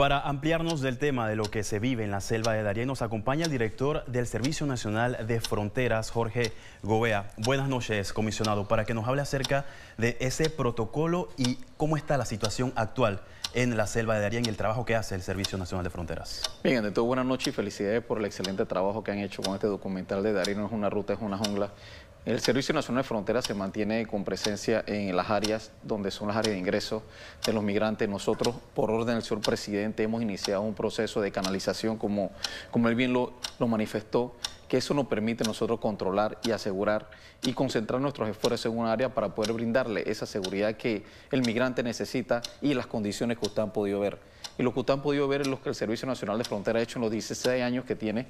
Para ampliarnos del tema de lo que se vive en la selva de Darién, nos acompaña el director del Servicio Nacional de Fronteras, Jorge Gobea. Buenas noches, comisionado, para que nos hable acerca de ese protocolo y cómo está la situación actual en la selva de Darién y el trabajo que hace el Servicio Nacional de Fronteras. Bien, de todo, buenas noches y felicidades por el excelente trabajo que han hecho con este documental de Darién. No es una ruta, es una jungla. El Servicio Nacional de Fronteras se mantiene con presencia en las áreas donde son las áreas de ingreso de los migrantes. Nosotros, por orden del señor presidente, hemos iniciado un proceso de canalización, como, como él bien lo, manifestó, que eso nos permite nosotros controlar y asegurar y concentrar nuestros esfuerzos en un área para poder brindarle esa seguridad que el migrante necesita y las condiciones que usted ha podido ver. Y lo que usted ha podido ver es lo que el Servicio Nacional de Fronteras ha hecho en los 16 años que tiene.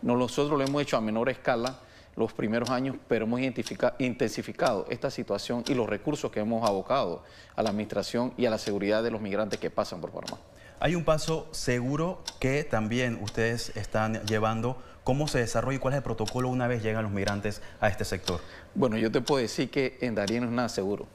Nosotros lo hemos hecho a menor escala, los primeros años, pero hemos intensificado esta situación y los recursos que hemos abocado a la administración y a la seguridad de los migrantes que pasan por Panamá. Hay un paso seguro que también ustedes están llevando. ¿Cómo se desarrolla y cuál es el protocolo una vez llegan los migrantes a este sector? Bueno, yo te puedo decir que en Darien no es nada seguro.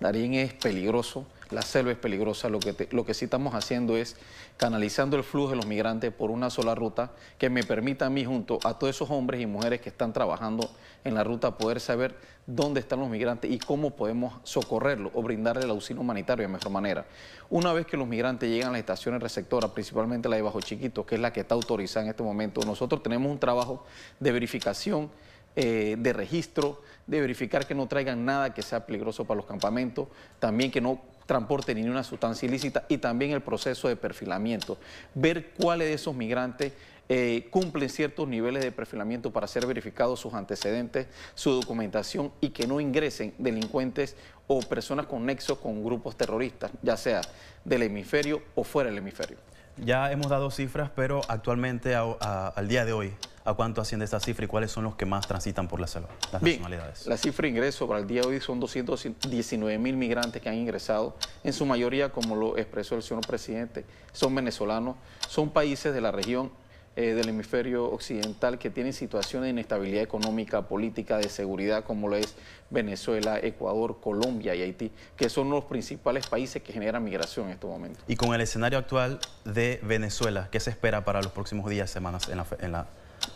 Darien es peligroso la selva es peligrosa. Lo que, lo que sí estamos haciendo es canalizando el flujo de los migrantes por una sola ruta que me permita a mí, junto a todos esos hombres y mujeres que están trabajando en la ruta, poder saber dónde están los migrantes y cómo podemos socorrerlos o brindarle el auxilio humanitario de mejor manera. Una vez que los migrantes llegan a las estaciones receptoras, principalmente la de Bajo Chiquito, que es la que está autorizada en este momento, nosotros tenemos un trabajo de verificación eh, de registro, de verificar que no traigan nada que sea peligroso para los campamentos, también que no transporten ninguna sustancia ilícita y también el proceso de perfilamiento. Ver cuáles de esos migrantes eh, cumplen ciertos niveles de perfilamiento para ser verificados sus antecedentes, su documentación y que no ingresen delincuentes o personas con nexos con grupos terroristas, ya sea del hemisferio o fuera del hemisferio. Ya hemos dado cifras, pero actualmente al día de hoy, ¿a cuánto asciende esa cifra y cuáles son los que más transitan por la selva, las nacionalidades? La cifra de ingreso para el día de hoy son 219 mil migrantes que han ingresado, en su mayoría, como lo expresó el señor presidente, son venezolanos, son países de la región eh, del hemisferio occidental que tienen situaciones de inestabilidad económica, política, de seguridad, como lo es Venezuela, Ecuador, Colombia y Haití, que son los principales países que generan migración en estos momentos. Y con el escenario actual de Venezuela, ¿qué se espera para los próximos días, semanas en la,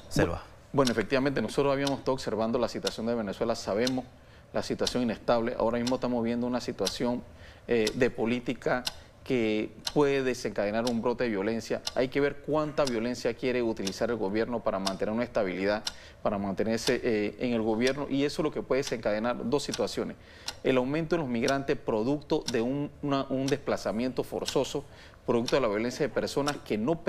selva? Bueno, efectivamente, nosotros habíamos estado observando la situación de Venezuela, sabemos la situación inestable, ahora mismo estamos viendo una situación eh, de política que puede desencadenar un brote de violencia. Hay que ver cuánta violencia quiere utilizar el gobierno para mantener una estabilidad, para mantenerse eh, en el gobierno y eso es lo que puede desencadenar dos situaciones. El aumento de los migrantes producto de un, desplazamiento forzoso, producto de la violencia de personas que no,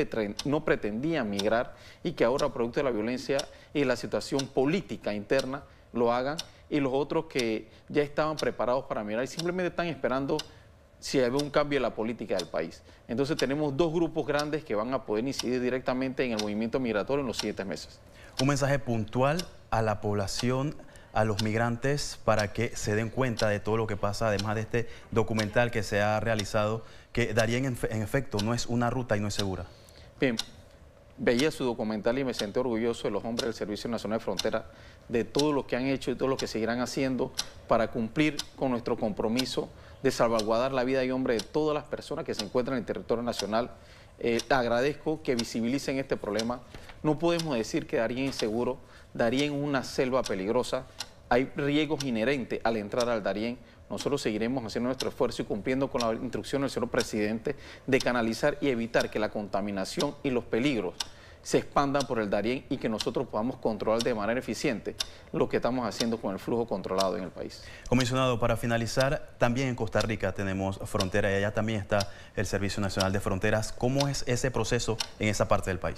no pretendían migrar y que ahora producto de la violencia y la situación política interna lo hagan y los otros que ya estaban preparados para migrar y simplemente están esperando si hay un cambio en la política del país. Entonces tenemos dos grupos grandes que van a poder incidir directamente en el movimiento migratorio en los siguientes meses. Un mensaje puntual a la población a los migrantes para que se den cuenta de todo lo que pasa, además de este documental que se ha realizado, que Darien en, efecto no es una ruta y no es segura. Bien, veía su documental y me senté orgulloso de los hombres del Servicio Nacional de Frontera, de todo lo que han hecho y todo lo que seguirán haciendo para cumplir con nuestro compromiso de salvaguardar la vida y hombre de todas las personas que se encuentran en el territorio nacional. Eh, agradezco que visibilicen este problema. No podemos decir que Darien inseguro, Darien una selva peligrosa. Hay riesgos inherentes al entrar al Darien. Nosotros seguiremos haciendo nuestro esfuerzo y cumpliendo con la instrucción del señor presidente de canalizar y evitar que la contaminación y los peligros se expandan por el Darién y que nosotros podamos controlar de manera eficiente lo que estamos haciendo con el flujo controlado en el país. Comisionado, para finalizar, también en Costa Rica tenemos frontera y allá también está el Servicio Nacional de Fronteras. ¿Cómo es ese proceso en esa parte del país?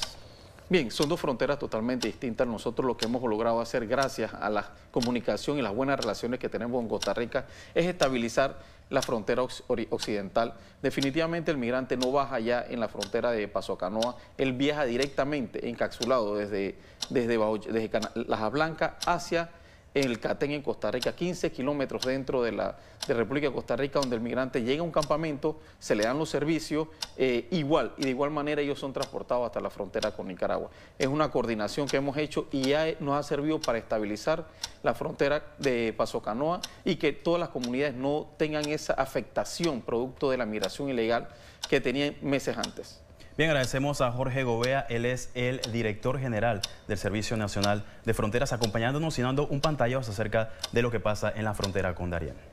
Bien, son dos fronteras totalmente distintas. Nosotros lo que hemos logrado hacer gracias a la comunicación y las buenas relaciones que tenemos con Costa Rica es estabilizar la frontera occidental. Definitivamente el migrante no baja ya en la frontera de Paso Canoa, él viaja directamente encapsulado desde, desde, Blanca hacia en el CATEN en Costa Rica, 15 kilómetros dentro de la República de Costa Rica, donde el migrante llega a un campamento, se le dan los servicios, eh, igual, y de igual manera ellos son transportados hasta la frontera con Nicaragua. Es una coordinación que hemos hecho y ya nos ha servido para estabilizar la frontera de Paso Canoa y que todas las comunidades no tengan esa afectación producto de la migración ilegal que tenían meses antes. Bien, agradecemos a Jorge Gobea, él es el director general del Servicio Nacional de Fronteras, acompañándonos y dando un pantallazo acerca de lo que pasa en la frontera con Darien.